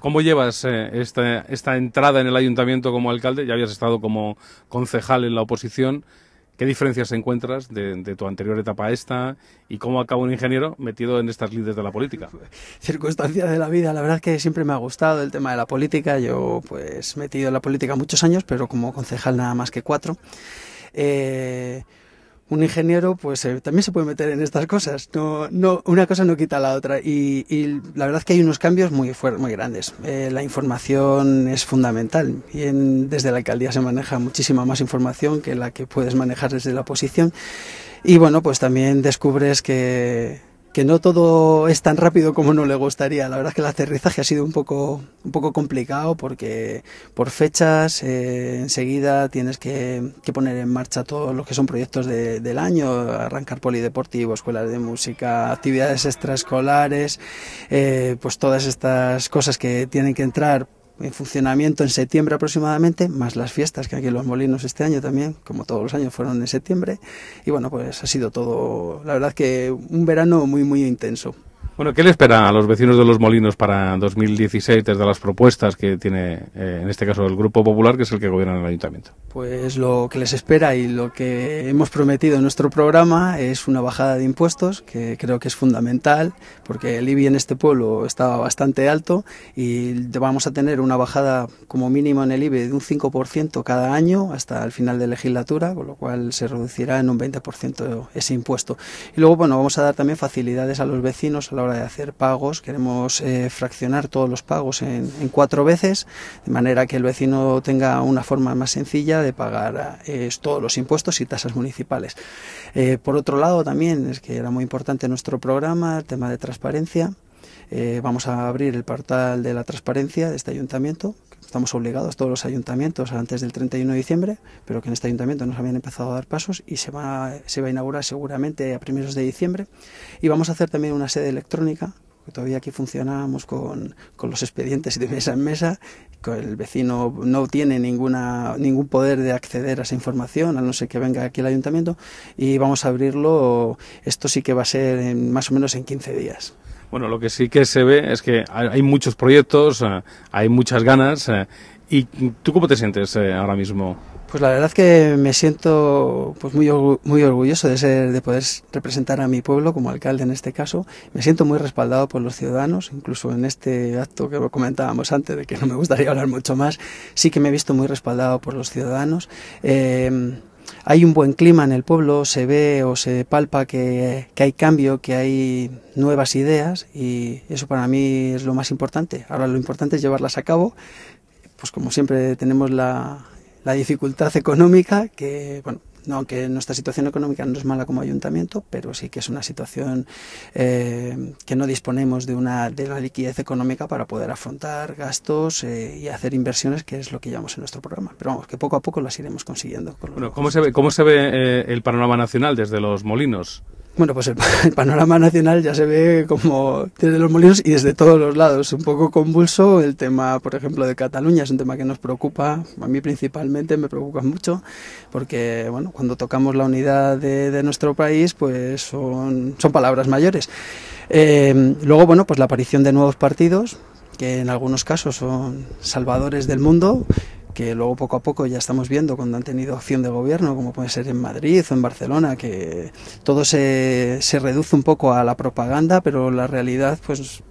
¿Cómo llevas eh, esta, entrada en el ayuntamiento como alcalde? Ya habías estado como concejal en la oposición. ¿Qué diferencias encuentras de, tu anterior etapa a esta? ¿Y cómo acaba un ingeniero metido en estas líderes de la política? Circunstancias de la vida. La verdad es que siempre me ha gustado el tema de la política. Yo, pues, metido en la política muchos años, pero como concejal nada más que cuatro. Eh, un ingeniero pues eh, también se puede meter en estas cosas. No, no, una cosa no quita la otra. Y, la verdad es que hay unos cambios muy, muy grandes. Eh, la información es fundamental. Y desde la alcaldía se maneja muchísima más información que la que puedes manejar desde la oposición. Y bueno, pues también descubres que que no todo es tan rápido como no le gustaría. La verdad es que el aterrizaje ha sido un poco, un poco complicado porque por fechas eh, enseguida tienes que, que, poner en marcha todos los que son proyectos del año, arrancar polideportivo, escuelas de música, actividades extraescolares, eh, pues todas estas cosas que tienen que entrar en funcionamiento en septiembre aproximadamente, más las fiestas que aquí en Los Molinos este año también, como todos los años fueron en septiembre. Y bueno, pues ha sido todo, la verdad que un verano muy, muy intenso. Bueno, ¿qué le espera a los vecinos de Los Molinos para 2016 desde las propuestas que tiene, eh, en este caso, el Grupo Popular, que es el que gobierna el ayuntamiento? Pues lo que les espera y lo que hemos prometido en nuestro programa es una bajada de impuestos, que creo que es fundamental, porque el IBI en este pueblo estaba bastante alto y vamos a tener una bajada como mínimo en el IBI de un 5% cada año hasta el final de legislatura, con lo cual se reducirá en un 20% ese impuesto. Y luego, bueno, vamos a dar también facilidades a los vecinos a la de hacer pagos. Queremos eh, fraccionar todos los pagos en, cuatro veces, de manera que el vecino tenga una forma más sencilla de pagar eh, todos los impuestos y tasas municipales. Eh, por otro lado, también es que era muy importante nuestro programa, el tema de transparencia. vamos a abrir el portal de la transparencia de este ayuntamiento estamos obligados todos los ayuntamientos antes del 31 de diciembre, pero que en este ayuntamiento nos habían empezado a dar pasos y se va, se va a inaugurar seguramente a primeros de diciembre. Y vamos a hacer también una sede electrónica que todavía aquí funcionamos con, con, los expedientes de mesa en mesa, el vecino no tiene ninguna, ningún poder de acceder a esa información, a no ser que venga aquí el ayuntamiento, y vamos a abrirlo, esto sí que va a ser más o menos en 15 días. Bueno, lo que sí que se ve es que hay muchos proyectos, eh, hay muchas ganas. Eh, ¿Y tú cómo te sientes eh, ahora mismo? Pues la verdad que me siento pues muy, muy orgulloso de ser, de poder representar a mi pueblo como alcalde en este caso. Me siento muy respaldado por los ciudadanos, incluso en este acto que comentábamos antes, de que no me gustaría hablar mucho más, sí que me he visto muy respaldado por los ciudadanos hay un buen clima en el pueblo, se ve o se palpa que, hay cambio, que hay nuevas ideas y eso para mí es lo más importante. Ahora lo importante es llevarlas a cabo, pues como siempre tenemos la, la dificultad económica que, bueno, aunque nuestra situación económica no es mala como ayuntamiento, pero sí que es una situación eh, que no disponemos de una de la liquidez económica para poder afrontar gastos eh, y hacer inversiones, que es lo que llevamos en nuestro programa. Pero vamos, que poco a poco las iremos consiguiendo. ¿cómo se ve, cómo se ve eh, el panorama nacional desde los molinos? Bueno, pues el, panorama nacional ya se ve como desde los molinos y desde todos los lados. Un poco convulso el tema, por ejemplo, de Cataluña, es un tema que nos preocupa, a mí principalmente me preocupa mucho, porque bueno, cuando tocamos la unidad de, nuestro país, pues son, palabras mayores. Em, luego, bueno, pues la aparición de nuevos partidos, que en algunos casos son salvadores del mundo, que luego poco a poco ya estamos viendo cuando han tenido acción de gobierno, como puede ser en Madrid o en Barcelona, que todo se, reduce un poco a la propaganda, pero la realidad, pues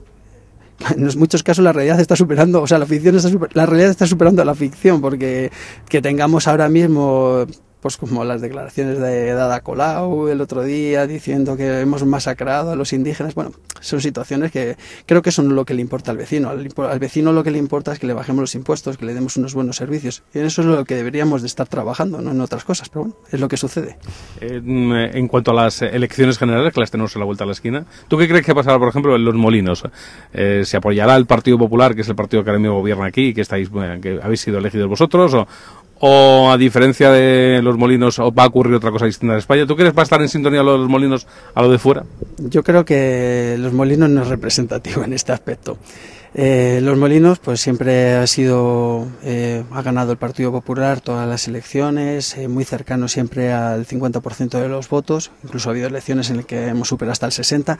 en muchos casos la realidad está superando, o sea, la ficción está la realidad está superando a la ficción, porque que tengamos ahora mismo pues como las declaraciones de Dada Colau el otro día diciendo que hemos masacrado a los indígenas. Bueno, son situaciones que creo que son lo que le importa al vecino. Al, vecino lo que le importa es que le bajemos los impuestos, que le demos unos buenos servicios. Y en eso es lo que deberíamos de estar trabajando, no en otras cosas, pero bueno, es lo que sucede. en eh, cuanto a las elecciones generales, que las tenemos a la vuelta de la esquina, ¿tú qué crees que pasará, por ejemplo, en Los Molinos? Eh, ¿Se apoyará el Partido Popular, que es el partido que ahora mismo gobierna aquí, que, estáis, eh, que habéis sido elegidos vosotros, o, o a diferencia de los molinos va a ocurrir otra cosa distinta en España? ¿Tú crees que va a estar en sintonía los molinos a lo de fuera? Yo creo que los molinos no es representativo en este aspecto. Eh, los molinos pues siempre ha sido, eh, ha ganado el Partido Popular todas las elecciones, eh, muy cercano siempre al 50% de los votos, incluso ha habido elecciones en las que hemos superado hasta el 60%,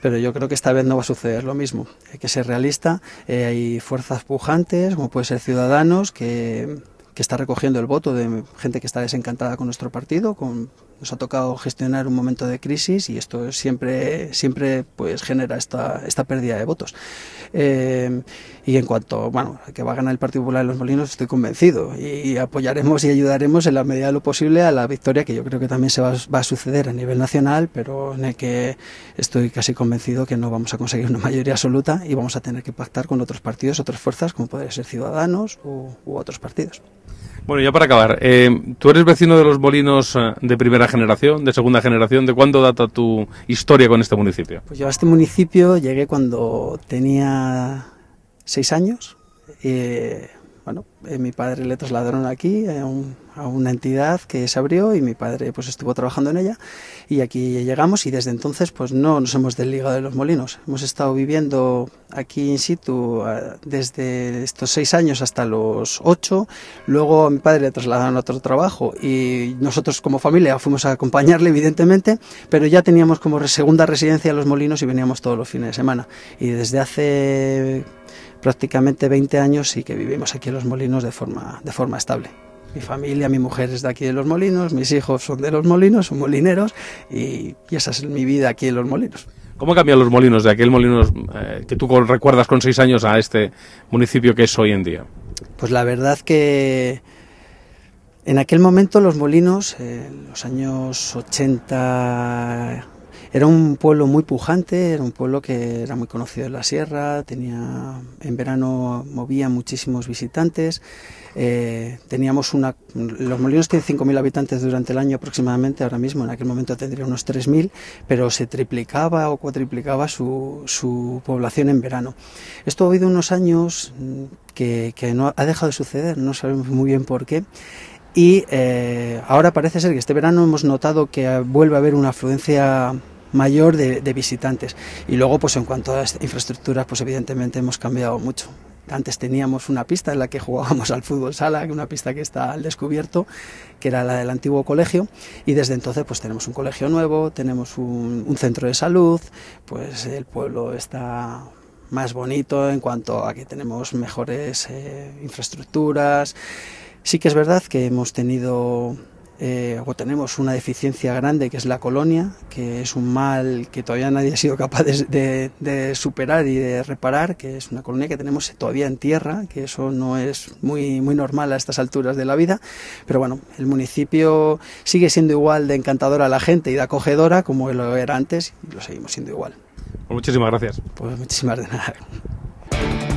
pero yo creo que esta vez no va a suceder lo mismo. Hay que ser realista, hay fuerzas pujantes, como puede ser Ciudadanos, que que está recogiendo el voto de gente que está desencantada con nuestro partido, con nos ha tocado gestionar un momento de crisis y esto siempre, siempre pues genera esta, esta pérdida de votos. Eh, y en cuanto, bueno, que va a ganar el Partido Popular de los Molinos, estoy convencido y apoyaremos y ayudaremos en la medida de lo posible a la victoria que yo creo que también se va, va a suceder a nivel nacional, pero en el que estoy casi convencido que no vamos a conseguir una mayoría absoluta y vamos a tener que pactar con otros partidos, otras fuerzas, como pueden ser Ciudadanos u, otros partidos. Bueno, ya para acabar, eh, tú eres vecino de los Molinos eh, de primera generación, de segunda generación? ¿De cuándo data tu historia con este municipio? Pues yo a este municipio llegué cuando tenía seis años. y bueno, eh, mi padre le trasladaron aquí eh, un a una entidad que se abrió y mi padre pues estuvo trabajando en ella y aquí llegamos y desde entonces pues no nos hemos desligado de los molinos. Hemos estado viviendo aquí in situ ah, desde estos seis años hasta los ocho. Luego a mi padre le trasladaron a otro trabajo y nosotros como familia fuimos a acompañarle evidentemente, pero ya teníamos como segunda residencia los molinos y veníamos todos los fines de semana. Y desde hace prácticamente 20 años y que vivimos aquí en los molinos de forma, de forma estable mi familia, mi mujer es de aquí de Los Molinos, mis hijos son de Los Molinos, son molineros y, esa es mi vida aquí en Los Molinos. ¿Cómo cambian los molinos de aquel molinos eh, que tú recuerdas con seis años a este municipio que es hoy en día? Pues la verdad que en aquel momento los molinos, en los años 80, era un pueblo muy pujante, era un pueblo que era muy conocido en la sierra, tenía, en verano movía muchísimos visitantes, eh, teníamos una, los molinos tienen 5.000 habitantes durante el año aproximadamente, ahora mismo en aquel momento tendría unos 3.000, pero se triplicaba o cuatriplicaba su, su población en verano. Esto ha habido unos años mm, que, no, ha dejado de suceder, no sabemos muy bien por qué, y eh, ahora parece ser que este verano hemos notado que vuelve a haber una afluencia mayor de, visitantes. Y luego, pues en cuanto a infraestructuras, pues evidentemente hemos cambiado mucho. Antes teníamos una pista en la que jugábamos al fútbol sala, una pista que está al descubierto, que era la del antiguo colegio, y desde entonces pues tenemos un colegio nuevo, tenemos un, centro de salud, pues el pueblo está más bonito en cuanto a que tenemos mejores eh, infraestructuras. Sí que es verdad que hemos tenido eh, tenemos una deficiencia grande que es la colonia, que es un mal que todavía nadie ha sido capaz de, superar y de reparar, que es una colonia que tenemos todavía en tierra, que eso no es muy, muy normal a estas alturas de la vida, pero bueno, el municipio sigue siendo igual de encantadora a la gente y de acogedora como lo era antes y lo seguimos siendo igual. Pues muchísimas gracias. Pues muchísimas de nada.